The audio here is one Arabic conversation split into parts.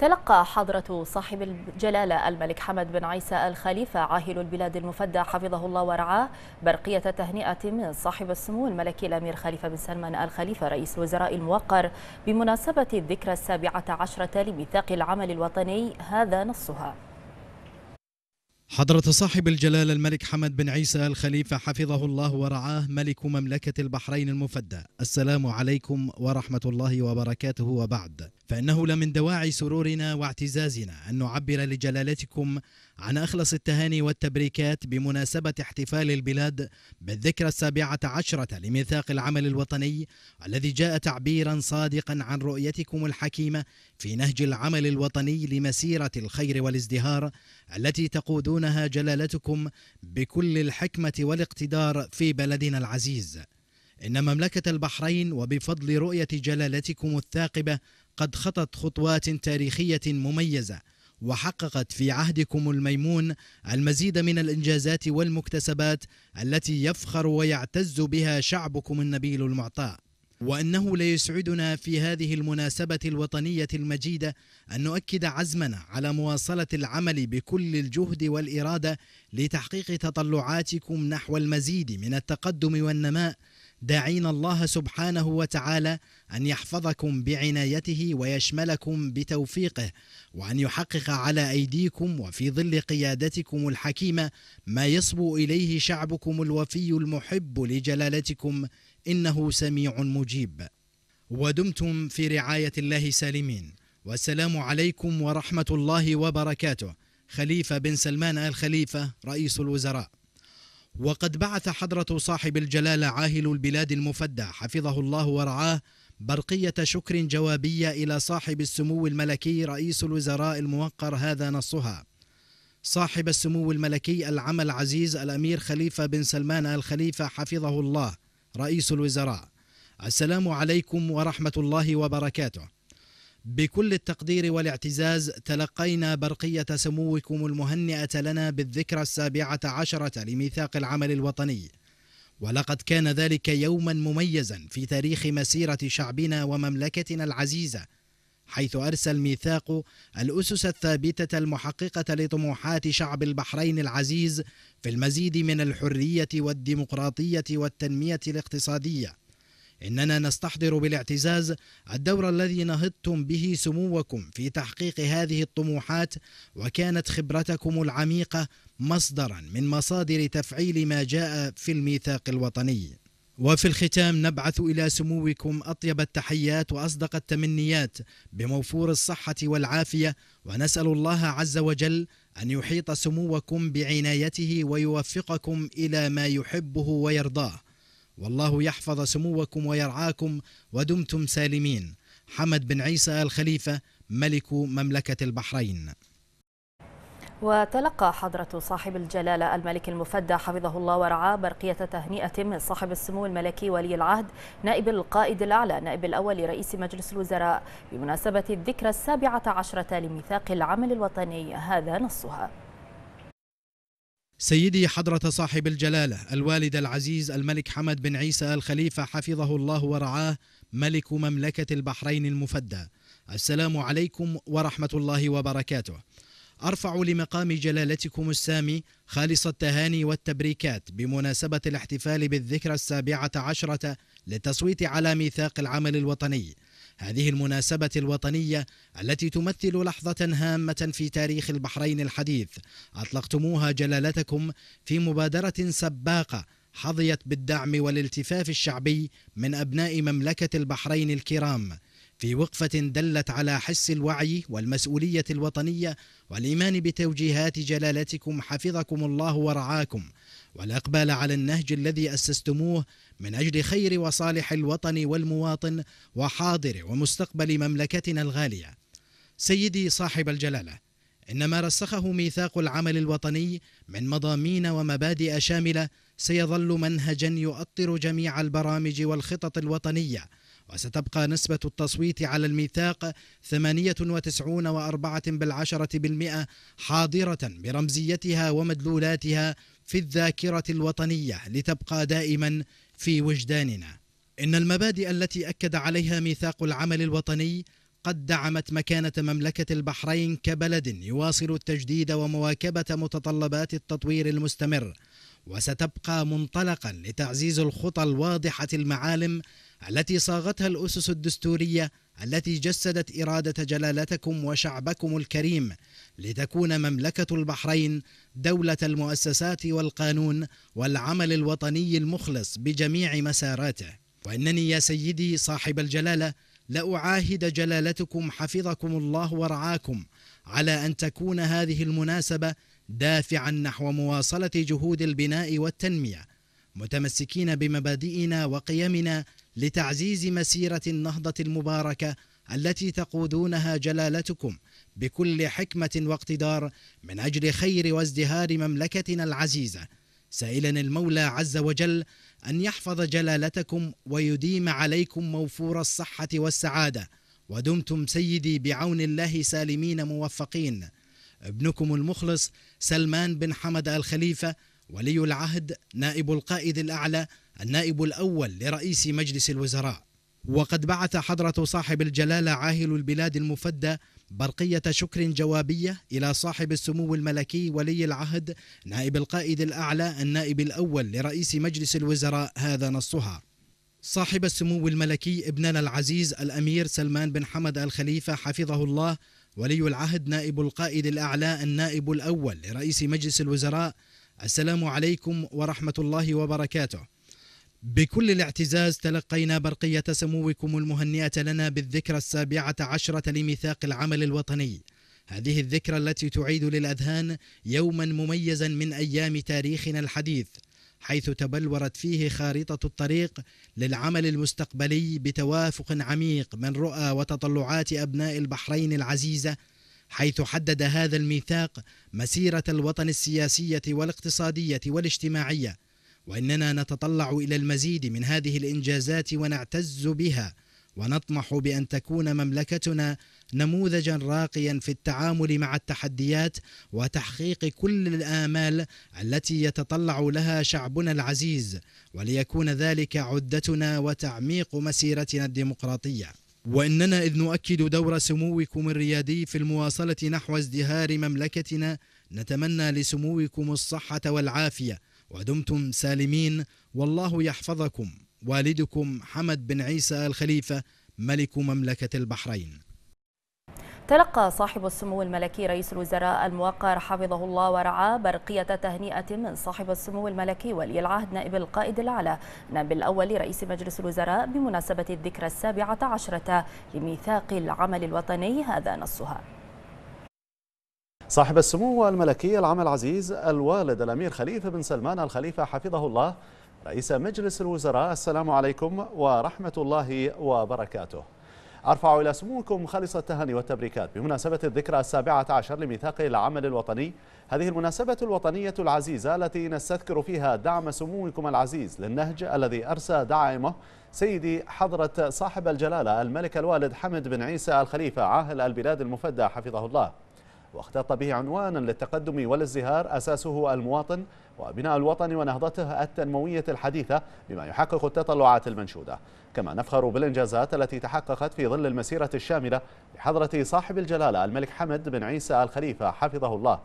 تلقى حضرة صاحب الجلالة الملك حمد بن عيسى الخليفة عاهل البلاد المفدى حفظه الله ورعاه برقية تهنئة من صاحب السمو الملكي الأمير خليفة بن سلمان الخليفة رئيس الوزراء الموقر بمناسبة الذكرى السابعة عشرة لميثاق العمل الوطني هذا نصها حضرة صاحب الجلالة الملك حمد بن عيسى الخليفة حفظه الله ورعاه ملك مملكة البحرين المفدى السلام عليكم ورحمة الله وبركاته وبعد فإنه لمن دواعي سرورنا واعتزازنا أن نعبر لجلالتكم عن أخلص التهاني والتبريكات بمناسبة احتفال البلاد بالذكرى السابعة عشرة لميثاق العمل الوطني الذي جاء تعبيرا صادقا عن رؤيتكم الحكيمة في نهج العمل الوطني لمسيرة الخير والازدهار التي تقودونها جلالتكم بكل الحكمة والاقتدار في بلدنا العزيز إن مملكة البحرين وبفضل رؤية جلالتكم الثاقبة قد خطت خطوات تاريخية مميزة وحققت في عهدكم الميمون المزيد من الإنجازات والمكتسبات التي يفخر ويعتز بها شعبكم النبيل المعطاء وأنه ليسعدنا في هذه المناسبة الوطنية المجيدة أن نؤكد عزمنا على مواصلة العمل بكل الجهد والإرادة لتحقيق تطلعاتكم نحو المزيد من التقدم والنماء داعين الله سبحانه وتعالى أن يحفظكم بعنايته ويشملكم بتوفيقه وأن يحقق على أيديكم وفي ظل قيادتكم الحكيمة ما يصبو إليه شعبكم الوفي المحب لجلالتكم إنه سميع مجيب ودمتم في رعاية الله سالمين والسلام عليكم ورحمة الله وبركاته خليفة بن سلمان آل خليفة رئيس الوزراء وقد بعث حضرة صاحب الجلالة عاهل البلاد المفدى حفظه الله ورعاه برقية شكر جوابية إلى صاحب السمو الملكي رئيس الوزراء الموقر هذا نصها صاحب السمو الملكي العمل العزيز الأمير خليفة بن سلمان الخليفة حفظه الله رئيس الوزراء السلام عليكم ورحمة الله وبركاته بكل التقدير والاعتزاز تلقينا برقية سموكم المهنئة لنا بالذكرى السابعة عشرة لميثاق العمل الوطني ولقد كان ذلك يوما مميزا في تاريخ مسيرة شعبنا ومملكتنا العزيزة حيث أرسى الميثاق الأسس الثابتة المحققة لطموحات شعب البحرين العزيز في المزيد من الحرية والديمقراطية والتنمية الاقتصادية إننا نستحضر بالاعتزاز الدور الذي نهضتم به سموكم في تحقيق هذه الطموحات وكانت خبرتكم العميقة مصدرا من مصادر تفعيل ما جاء في الميثاق الوطني وفي الختام نبعث إلى سموكم أطيب التحيات وأصدق التمنيات بموفور الصحة والعافية ونسأل الله عز وجل أن يحيط سموكم بعنايته ويوفقكم إلى ما يحبه ويرضاه والله يحفظ سموكم ويرعاكم ودمتم سالمين حمد بن عيسى الخليفة ملك مملكة البحرين وتلقى حضرة صاحب الجلالة الملك المفدى حفظه الله ورعاه برقية تهنئة من صاحب السمو الملكي ولي العهد نائب القائد الأعلى نائب الأول لرئيس مجلس الوزراء بمناسبة الذكرى السابعة عشرة لميثاق العمل الوطني هذا نصها سيدي حضرة صاحب الجلالة الوالد العزيز الملك حمد بن عيسى الخليفة حفظه الله ورعاه ملك مملكة البحرين المفدى السلام عليكم ورحمة الله وبركاته أرفع لمقام جلالتكم السامي خالص التهاني والتبريكات بمناسبة الاحتفال بالذكرى السابعة عشرة للتصويت على ميثاق العمل الوطني هذه المناسبة الوطنية التي تمثل لحظة هامة في تاريخ البحرين الحديث أطلقتموها جلالتكم في مبادرة سباقة حظيت بالدعم والالتفاف الشعبي من أبناء مملكة البحرين الكرام في وقفة دلت على حس الوعي والمسؤولية الوطنية والإيمان بتوجيهات جلالتكم حفظكم الله ورعاكم والإقبال على النهج الذي أسستموه من أجل خير وصالح الوطن والمواطن وحاضر ومستقبل مملكتنا الغالية سيدي صاحب الجلالة إن ما رسخه ميثاق العمل الوطني من مضامين ومبادئ شاملة سيظل منهجا يؤطر جميع البرامج والخطط الوطنية وستبقى نسبة التصويت على الميثاق 98.4% حاضرة برمزيتها ومدلولاتها في الذاكرة الوطنية لتبقى دائما في وجداننا إن المبادئ التي أكد عليها ميثاق العمل الوطني قد دعمت مكانة مملكة البحرين كبلد يواصل التجديد ومواكبة متطلبات التطوير المستمر وستبقى منطلقا لتعزيز الخطى الواضحة المعالم التي صاغتها الأسس الدستورية التي جسدت إرادة جلالتكم وشعبكم الكريم لتكون مملكة البحرين دولة المؤسسات والقانون والعمل الوطني المخلص بجميع مساراته وإنني يا سيدي صاحب الجلالة لأعاهد جلالتكم حفظكم الله ورعاكم على أن تكون هذه المناسبة دافعا نحو مواصلة جهود البناء والتنمية متمسكين بمبادئنا وقيمنا لتعزيز مسيرة النهضة المباركة التي تقودونها جلالتكم بكل حكمة واقتدار من أجل خير وازدهار مملكتنا العزيزة سائلا المولى عز وجل أن يحفظ جلالتكم ويديم عليكم موفور الصحة والسعادة ودمتم سيدي بعون الله سالمين موفقين ابنكم المخلص سلمان بن حمد الخليفة ولي العهد نائب القائد الأعلى النائب الأول لرئيس مجلس الوزراء وقد بعث حضرة صاحب الجلالة عاهل البلاد المفدى برقية شكر جوابية إلى صاحب السمو الملكي ولي العهد نائب القائد الأعلى النائب الأول لرئيس مجلس الوزراء هذا نصها صاحب السمو الملكي ابننا العزيز الأمير سلمان بن حمد الخليفة حفظه الله ولي العهد نائب القائد الأعلى النائب الأول لرئيس مجلس الوزراء السلام عليكم ورحمة الله وبركاته بكل الاعتزاز تلقينا برقية سموكم المهنئة لنا بالذكرى السابعة عشرة لميثاق العمل الوطني هذه الذكرى التي تعيد للأذهان يوما مميزا من أيام تاريخنا الحديث حيث تبلورت فيه خارطة الطريق للعمل المستقبلي بتوافق عميق من رؤى وتطلعات أبناء البحرين العزيزة حيث حدد هذا الميثاق مسيرة الوطن السياسية والاقتصادية والاجتماعية وإننا نتطلع إلى المزيد من هذه الإنجازات ونعتز بها ونطمح بأن تكون مملكتنا نموذجا راقيا في التعامل مع التحديات وتحقيق كل الآمال التي يتطلع لها شعبنا العزيز وليكون ذلك عدتنا وتعميق مسيرتنا الديمقراطيه وإننا إذ نؤكد دور سموكم الريادي في المواصلة نحو ازدهار مملكتنا نتمنى لسموكم الصحة والعافية ودمتم سالمين والله يحفظكم والدكم حمد بن عيسى الخليفة ملك مملكة البحرين تلقى صاحب السمو الملكي رئيس الوزراء الموقر حفظه الله ورعاه برقية تهنئة من صاحب السمو الملكي ولي العهد نائب القائد الأعلى نائب الأول رئيس مجلس الوزراء بمناسبة الذكرى السابعة عشرة لميثاق العمل الوطني هذا نصها صاحب السمو الملكي العم العزيز الوالد الأمير خليفة بن سلمان الخليفة حفظه الله رئيس مجلس الوزراء السلام عليكم ورحمة الله وبركاته أرفع إلى سموكم خالص التهاني والتبريكات بمناسبة الذكرى السابعة عشر لميثاق العمل الوطني هذه المناسبة الوطنية العزيزة التي نستذكر فيها دعم سموكم العزيز للنهج الذي أرسى دعائمه سيدي حضرة صاحب الجلالة الملك الوالد حمد بن عيسى الخليفة عاهل البلاد المفدى حفظه الله واختط به عنوانا للتقدم والازدهار أساسه المواطن وبناء الوطن ونهضته التنموية الحديثة بما يحقق التطلعات المنشودة كما نفخر بالإنجازات التي تحققت في ظل المسيرة الشاملة بحضرة صاحب الجلالة الملك حمد بن عيسى الخليفة حفظه الله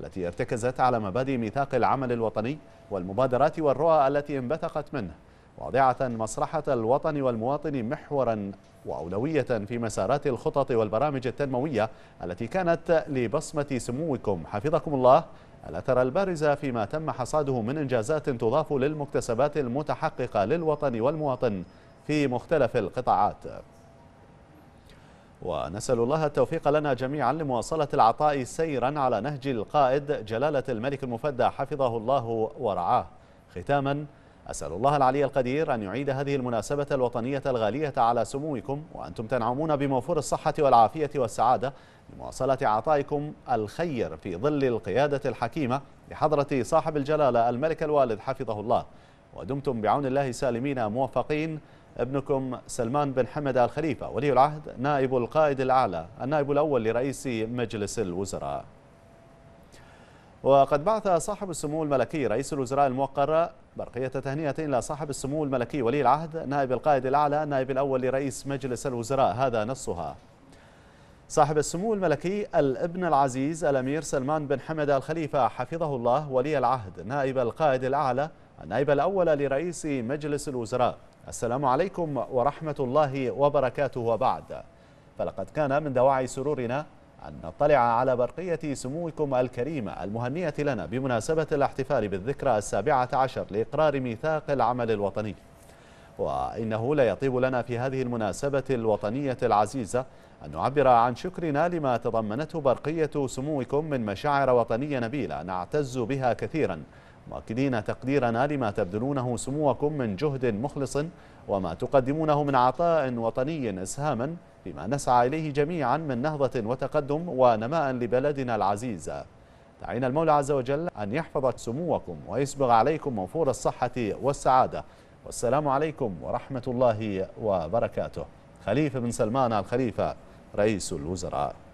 التي ارتكزت على مبادئ ميثاق العمل الوطني والمبادرات والرؤى التي انبثقت منه واضعة مصلحة الوطن والمواطن محورا وأولوية في مسارات الخطط والبرامج التنموية التي كانت لبصمة سموكم حفظكم الله الأثر البارز فيما تم حصاده من إنجازات تضاف للمكتسبات المتحققة للوطن والمواطن في مختلف القطاعات ونسأل الله التوفيق لنا جميعا لمواصلة العطاء سيرا على نهج القائد جلالة الملك المفدى حفظه الله ورعاه ختاماً أسأل الله العلي القدير أن يعيد هذه المناسبة الوطنية الغالية على سموكم وأنتم تنعمون بموفور الصحة والعافية والسعادة لمواصلة عطائكم الخير في ظل القيادة الحكيمة لحضرة صاحب الجلالة الملك الوالد حفظه الله ودمتم بعون الله سالمين موفقين ابنكم سلمان بن حمد الخليفة ولي العهد نائب القائد الأعلى النائب الأول لرئيس مجلس الوزراء وقد بعث صاحب السمو الملكي رئيس الوزراء الموقر برقية تهنئة إلى صاحب السمو الملكي ولي العهد نائب القائد الأعلى نائب الأول لرئيس مجلس الوزراء هذا نصها صاحب السمو الملكي الابن العزيز الأمير سلمان بن حمد الخليفة حفظه الله ولي العهد نائب القائد الأعلى النائب الأول لرئيس مجلس الوزراء السلام عليكم ورحمة الله وبركاته وبعد فلقد كان من دواعي سرورنا أن نطلع على برقية سموكم الكريمة المهنية لنا بمناسبة الاحتفال بالذكرى السابعة عشر لإقرار ميثاق العمل الوطني وإنه ليطيب لنا في هذه المناسبة الوطنية العزيزة أن نعبر عن شكرنا لما تضمنته برقية سموكم من مشاعر وطنية نبيلة نعتز بها كثيراً مؤكدين تقديرنا لما تبذلونه سموكم من جهد مخلص وما تقدمونه من عطاء وطني إسهاما فيما نسعى إليه جميعا من نهضة وتقدم ونماء لبلدنا العزيز دعينا المولى عز وجل أن يحفظ سموكم ويسبغ عليكم موفور الصحة والسعادة والسلام عليكم ورحمة الله وبركاته خليفة بن سلمان الخليفة رئيس الوزراء